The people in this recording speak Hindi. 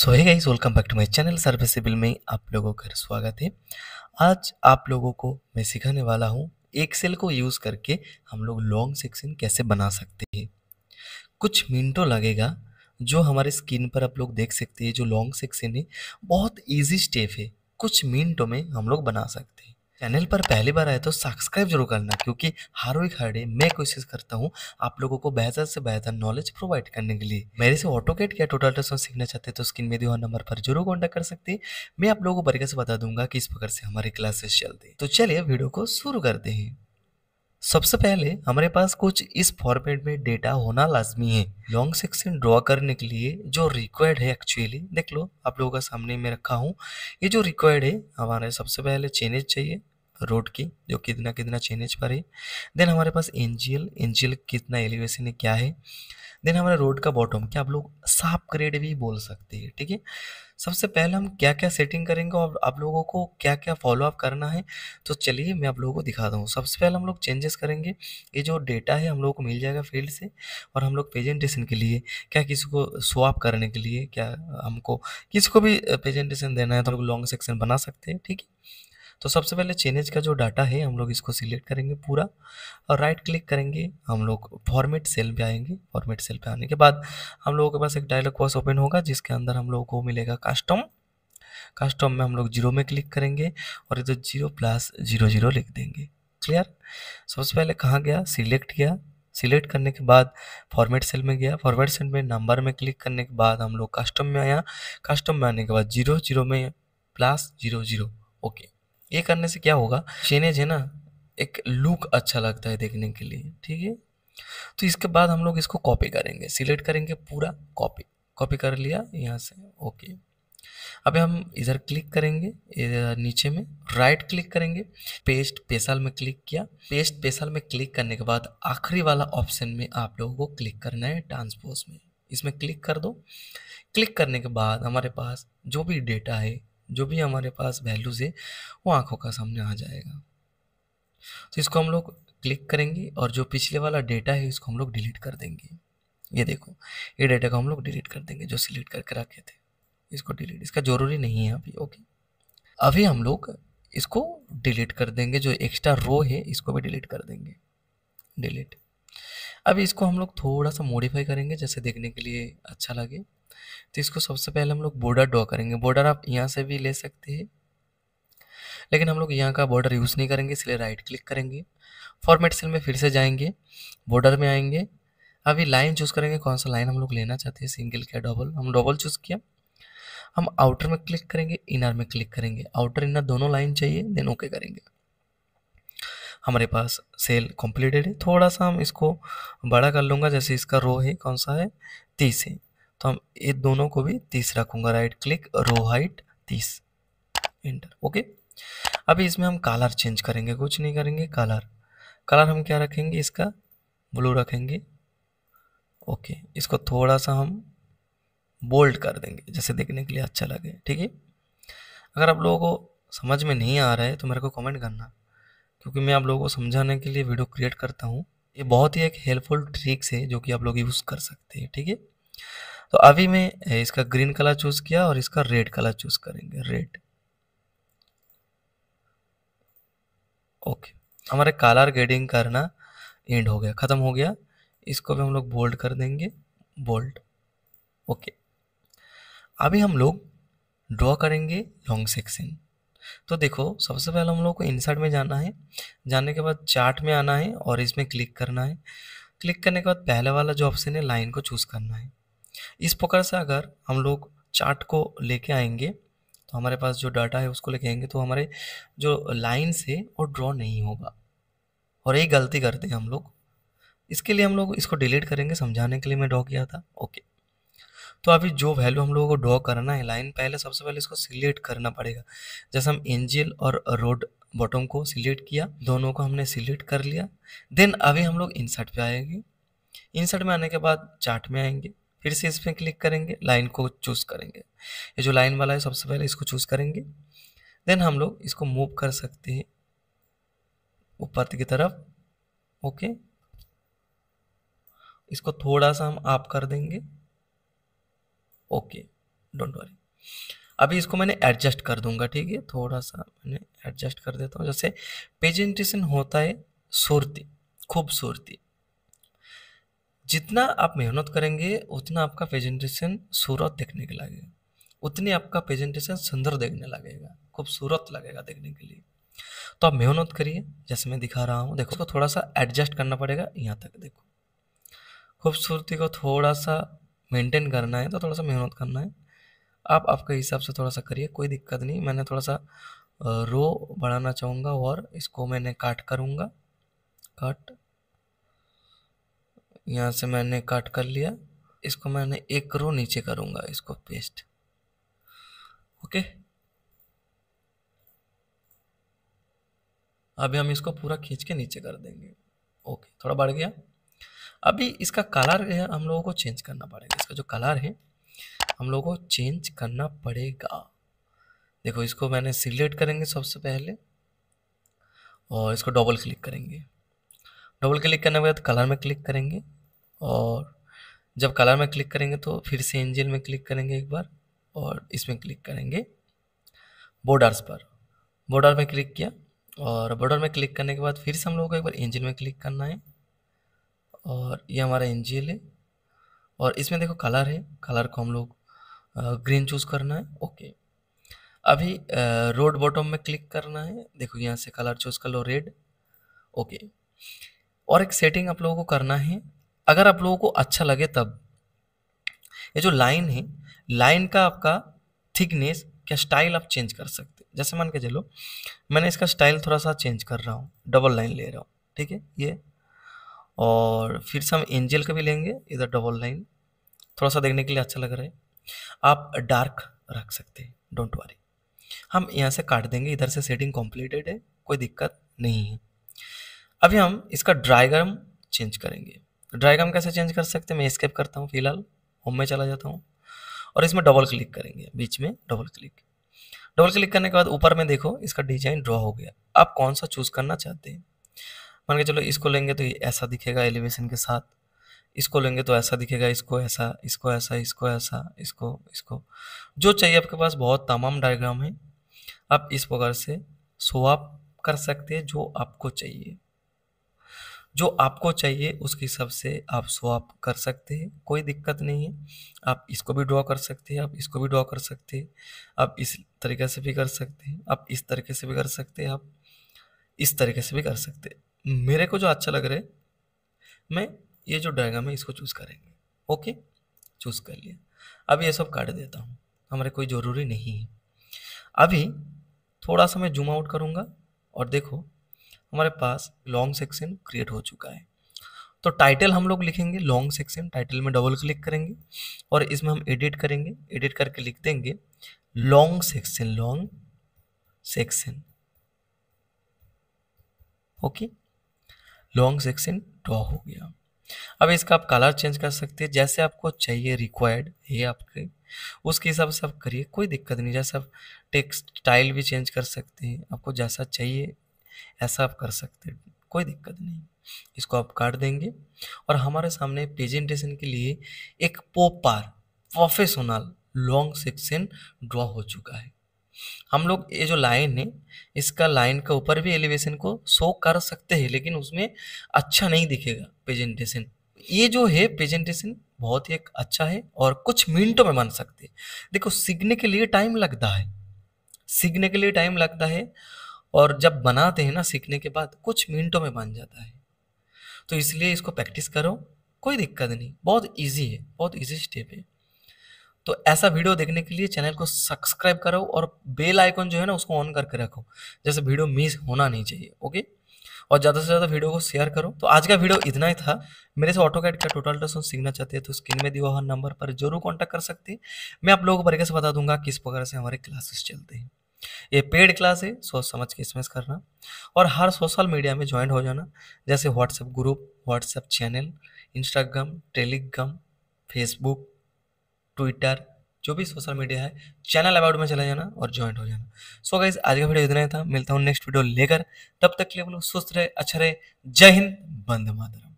so hi guys welcome back to my channel service में आप लोगों का स्वागत है आज आप लोगों को मैं सिखाने वाला हूँ एक्सेल को यूज़ करके हम लोग लॉन्ग सेक्शन कैसे बना सकते हैं कुछ मिनटों लगेगा जो हमारे स्क्रीन पर आप लोग देख सकते हैं जो लॉन्ग सेक्शन है बहुत ईजी स्टेप है कुछ मिनटों में हम लोग बना सकते हैं चैनल पर पहली बार आए तो सब्सक्राइब जरूर करना क्योंकि हर वीक हर डे मैं कोशिश करता हूँ आप लोगों को बेहतर से बेहतर नॉलेज प्रोवाइड करने के लिए मेरे से ऑटोकेट या टोटल अल्ट्रासाउंड सीखना चाहते हैं तो स्क्रीन में दिए नंबर पर जरूर कॉन्टेक्ट कर सकते मैं आप लोगों को बरीका से बता दूंगा कि इस प्रकार से हमारी क्लासेस चलती है तो चलिए वीडियो को शुरू करते हैं सबसे पहले हमारे पास कुछ इस फॉर्मेट में डेटा होना लाजमी है लॉन्ग सेक्शन ड्रॉ करने के लिए जो रिक्वायर्ड है एक्चुअली देख लो आप लोगों का सामने में रखा हूँ ये जो रिक्वायर्ड है हमारे सबसे पहले चेनेज चाहिए रोड की जो कितना कितना चेनेज पर है देन हमारे पास एन जी कितना एलिवेशन है क्या है देन हमारा रोड का बॉटम क्या आप लोग साफ ग्रेड भी बोल सकते हैं ठीक है सबसे पहले हम क्या क्या सेटिंग करेंगे और आप लोगों को क्या क्या फॉलोअप करना है तो चलिए मैं आप लोगों को दिखा दूँ सबसे पहले हम लोग चेंजेस करेंगे ये जो डेटा है हम लोगों को मिल जाएगा फील्ड से और हम लोग प्रेजेंटेशन के लिए क्या किसी को स्वाप करने के लिए क्या हमको किसी को भी प्रेजेंटेशन देना है तो हम लोग लॉन्ग सेक्शन बना सकते हैं ठीक है तो सबसे पहले चेनेज का जो डाटा है हम लोग इसको सिलेक्ट करेंगे पूरा और राइट क्लिक करेंगे हम लोग फॉर्मेट सेल पे आएंगे फॉर्मेट सेल पे आने के बाद हम लोगों के पास एक डायलॉग बॉक्स ओपन होगा जिसके अंदर हम लोगों को मिलेगा कस्टम कस्टम में हम लोग जीरो में क्लिक करेंगे और इधर जीरो प्लस जीरो जीरो लिख देंगे क्लियर सबसे पहले कहाँ गया सिलेक्ट किया सिलेक्ट करने के बाद फॉर्मेट सेल में गया फॉर्मेट सेल में नंबर में क्लिक करने के बाद हम लोग कस्टम में आया कस्टम में आने के बाद जीरो जीरो में प्लस जीरो जीरो ओके ये करने से क्या होगा चेनेज है ना एक लुक अच्छा लगता है देखने के लिए ठीक है तो इसके बाद हम लोग इसको कॉपी करेंगे सिलेक्ट करेंगे पूरा कॉपी कॉपी कर लिया यहाँ से ओके अब हम इधर क्लिक करेंगे इधर नीचे में राइट क्लिक करेंगे पेस्ट पेसल में क्लिक किया पेस्ट पेसल में क्लिक करने के बाद आखिरी वाला ऑप्शन में आप लोगों को क्लिक करना है ट्रांसपोज में इसमें क्लिक कर दो क्लिक करने के बाद हमारे पास जो भी डेटा है जो भी हमारे पास वैल्यूज़ है वो आँखों का सामने आ जाएगा तो इसको हम लोग क्लिक करेंगे और जो पिछले वाला डेटा है इसको हम लोग डिलीट कर देंगे ये देखो ये डेटा को हम लोग डिलीट कर देंगे जो सिलेक्ट करके रखे थे इसको डिलीट इसका ज़रूरी नहीं है अभी ओके अभी हम लोग इसको डिलीट कर देंगे जो एक्स्ट्रा रो है इसको भी डिलीट कर देंगे डिलीट अभी इसको हम लोग थोड़ा सा मॉडिफाई करेंगे जैसे देखने के लिए अच्छा लगे तो इसको सबसे पहले हम लोग बॉर्डर ड्रॉ करेंगे बॉर्डर आप यहाँ से भी ले सकते हैं लेकिन हम लोग यहाँ का बॉर्डर यूज़ नहीं करेंगे इसलिए राइट क्लिक करेंगे फॉर्मेट सेल में फिर से जाएंगे बॉर्डर में आएंगे अभी लाइन चूज़ करेंगे कौन सा लाइन हम लोग लेना चाहते हैं सिंगल क्या डबल हम डबल चूज़ किया हम आउटर में क्लिक करेंगे इनर में क्लिक करेंगे आउटर इनर दोनों लाइन चाहिए देन ओके करेंगे हमारे पास सेल कंप्लीटेड है थोड़ा सा हम इसको बड़ा कर लूँगा जैसे इसका रो है कौन सा है तीस है तो हम इन दोनों को भी तीस रखूँगा राइट क्लिक रो हाइट तीस इंटर ओके अभी इसमें हम कलर चेंज करेंगे कुछ नहीं करेंगे कलर कलर हम क्या रखेंगे इसका ब्लू रखेंगे ओके इसको थोड़ा सा हम बोल्ड कर देंगे जैसे देखने के लिए अच्छा लगे ठीक है अगर आप लोगों को समझ में नहीं आ रहा है तो मेरे को कमेंट करना क्योंकि मैं आप लोगों को समझाने के लिए वीडियो क्रिएट करता हूँ ये बहुत ही एक हेल्पफुल ट्रिक्स है जो कि आप लोग यूज़ कर सकते हैं ठीक है तो अभी मैं इसका ग्रीन कलर चूज़ किया और इसका रेड कलर चूज़ करेंगे रेड ओके हमारे कलर ग्रेडिंग करना एंड हो गया ख़त्म हो गया इसको भी हम लोग बोल्ड कर देंगे बोल्ड ओके अभी हम लोग ड्रॉ करेंगे लॉन्ग सेक्शन तो देखो सबसे पहले हम लोग को इंसर्ट में जाना है जाने के बाद चार्ट में आना है और इसमें क्लिक करना है क्लिक करने के बाद पहले वाला जो ऑप्शन है लाइन को चूज़ करना है इस प्रकार से अगर हम लोग चार्ट को लेके आएंगे तो हमारे पास जो डाटा है उसको लेके आएंगे तो हमारे जो लाइन्स है वो ड्रॉ नहीं होगा और यही गलती करते हैं हम लोग इसके लिए हम लोग इसको डिलीट करेंगे समझाने के लिए मैं ड्रॉ किया था ओके तो अभी जो वैल्यू हम लोगों को ड्रॉ करना है लाइन पहले सबसे पहले इसको सिलेक्ट करना पड़ेगा जैसे हम एंजिल और रोड बॉटम को सिलेक्ट किया दोनों को हमने सिलेक्ट कर लिया देन अभी हम लोग इंसर्ट पे आएंगे इंसर्ट में आने के बाद चार्ट में आएंगे फिर से इस पर क्लिक करेंगे लाइन को चूज़ करेंगे ये जो लाइन वाला है सबसे पहले इसको चूज़ करेंगे देन हम लोग इसको मूव कर सकते हैं ऊपर की तरफ ओके इसको थोड़ा सा हम आप कर देंगे ओके डोंट वरी अभी इसको मैंने एडजस्ट कर दूंगा ठीक है थोड़ा सा मैंने एडजस्ट कर देता हूँ जैसे प्रेजेंटेशन होता है सुरती खूबसूरती जितना आप मेहनत करेंगे उतना आपका प्रेजेंटेशन सूरत देखने के लगेगा उतनी आपका प्रेजेंटेशन सुंदर देखने लगेगा खूबसूरत लगेगा देखने के लिए तो आप मेहनत करिए जैसे मैं दिखा रहा हूँ देखो उसको थोड़ा सा एडजस्ट करना पड़ेगा यहाँ तक देखो खूबसूरती को थोड़ा सा मेंटेन करना है तो थोड़ा सा मेहनत करना है आप आपके हिसाब से थोड़ा सा करिए कोई दिक्कत नहीं मैंने थोड़ा सा रो बढ़ाना चाहूँगा और इसको मैंने काट करूँगा काट यहाँ से मैंने कट कर लिया इसको मैंने एक रो नीचे करूँगा इसको पेस्ट ओके अभी हम इसको पूरा खींच के नीचे कर देंगे ओके थोड़ा बढ़ गया अभी इसका कलर है हम लोगों को चेंज करना पड़ेगा इसका जो कलर है हम लोगों को चेंज करना पड़ेगा देखो इसको मैंने सिलेक्ट करेंगे सबसे पहले और इसको डबल क्लिक करेंगे डबल क्लिक करने के बाद कलर में क्लिक करेंगे और जब कलर में क्लिक करेंगे तो फिर से एंजल में क्लिक करेंगे एक बार और इसमें क्लिक करेंगे बॉर्डर्स पर बॉर्डर में क्लिक किया और बॉर्डर में क्लिक करने के बाद फिर से हम लोगों को एक बार एंजल में क्लिक करना है और ये हमारा एंजल है और इसमें देखो कलर है कलर को हम लोग ग्रीन चूज़ करना है ओके अभी रोड बॉटम में क्लिक करना है देखो यहाँ से कलर चूज़ कर लो रेड ओके और एक सेटिंग आप लोगों को करना है अगर आप लोगों को अच्छा लगे तब ये जो लाइन है लाइन का आपका थिकनेस क्या स्टाइल आप चेंज कर सकते हैं जैसे मान के चलो मैंने इसका स्टाइल थोड़ा सा चेंज कर रहा हूँ डबल लाइन ले रहा हूँ ठीक है ये और फिर से हम एंजल का भी लेंगे इधर डबल लाइन थोड़ा सा देखने के लिए अच्छा लग रहा है आप डार्क रख सकते हैं डोंट वरी हम यहाँ से काट देंगे इधर से सेटिंग कॉम्प्लीटेड है कोई दिक्कत नहीं है अभी हम इसका ड्राइग्राम चेंज करेंगे ड्राइग्राम कैसे चेंज कर सकते हैं मैं स्केप करता हूँ फिलहाल होम में चला जाता हूँ और इसमें डबल क्लिक करेंगे बीच में डबल क्लिक डबल क्लिक करने के बाद ऊपर में देखो इसका डिजाइन ड्रॉ हो गया आप कौन सा चूज़ करना चाहते हैं मान के चलो इसको लेंगे तो ये ऐसा दिखेगा एलिवेशन के साथ इसको लेंगे तो ऐसा दिखेगा इसको ऐसा इसको ऐसा इसको ऐसा इसको इसको जो चाहिए आपके पास बहुत तमाम डायग्राम है आप इस प्रकार से सो आप कर सकते हैं जो आपको चाहिए जो आपको चाहिए उसके हिसाब से आप स्वाप कर सकते हैं कोई दिक्कत नहीं है आप इसको भी ड्रॉ कर सकते हैं आप इसको भी ड्रॉ कर सकते हैं आप इस तरीके से भी कर सकते हैं आप इस तरीके से भी कर सकते हैं आप इस तरीके से भी कर सकते हैं मेरे को जो अच्छा लग रहा है मैं ये जो डायग्राम है इसको चूज़ करेंगे ओके चूज़ कर लिया अब ये सब काट देता हूँ हमारे कोई ज़रूरी नहीं है अभी थोड़ा सा मैं जूम आउट करूँगा और देखो हमारे पास लॉन्ग सेक्शन क्रिएट हो चुका है तो टाइटल हम लोग लिखेंगे लॉन्ग सेक्शन टाइटल में डबल क्लिक करेंगे और इसमें हम एडिट करेंगे एडिट करके लिख देंगे long section long section okay long section draw हो गया अब इसका आप कलर चेंज कर सकते हैं जैसे आपको चाहिए रिक्वायर्ड ये आपके उसके हिसाब से आप करिए कोई दिक्कत नहीं जैसे आप टेक्स्ट स्टाइल भी चेंज कर सकते हैं आपको जैसा चाहिए ऐसा आप कर सकते हैं कोई दिक्कत नहीं इसको आप काट देंगे और हमारे सामने प्रेजेंटेशन के लिए एक proper professional long section draw हो चुका है हम लोग ये जो लाइन है इसका लाइन के ऊपर भी एलिवेशन को शो कर सकते हैं लेकिन उसमें अच्छा नहीं दिखेगा प्रेजेंटेशन ये जो है प्रेजेंटेशन बहुत ही एक अच्छा है और कुछ मिनटों में बन सकते हैं देखो सीखने के लिए टाइम लगता है सीखने के लिए टाइम लगता है और जब बनाते हैं ना सीखने के बाद कुछ मिनटों में बन जाता है तो इसलिए इसको प्रैक्टिस करो कोई दिक्कत नहीं बहुत ईजी है बहुत ईजी स्टेप है तो ऐसा वीडियो देखने के लिए चैनल को सब्सक्राइब करो और बेल आइकन जो है ना उसको ऑन करके रखो जैसे वीडियो मिस होना नहीं चाहिए ओके और ज़्यादा से ज़्यादा वीडियो को शेयर करो तो आज का वीडियो इतना ही था मेरे से ऑटो कैट का टोटल लेसन सीखना चाहते हैं तो स्क्रीन में दिए हुआ नंबर पर जरूर कॉन्टैक्ट कर सकते हैं मैं आप लोगों को बरीके से बता दूंगा किस प्रकार से हमारे क्लासेस चलते हैं ये पेड क्लास है सोच समझ के इसमें करना और हर सोशल मीडिया में ज्वाइन हो जाना जैसे WhatsApp group WhatsApp channel Instagram Telegram Facebook Twitter जो भी सोशल मीडिया है चैनल अबाउट में चला जाना और ज्वाइन हो जाना सो so गाइज आज का वीडियो इतना ही था मिलता हूँ नेक्स्ट वीडियो लेकर तब तक के लिए बोलो सुस्त रहे अच्छा रहे जय हिंद बंद मातरम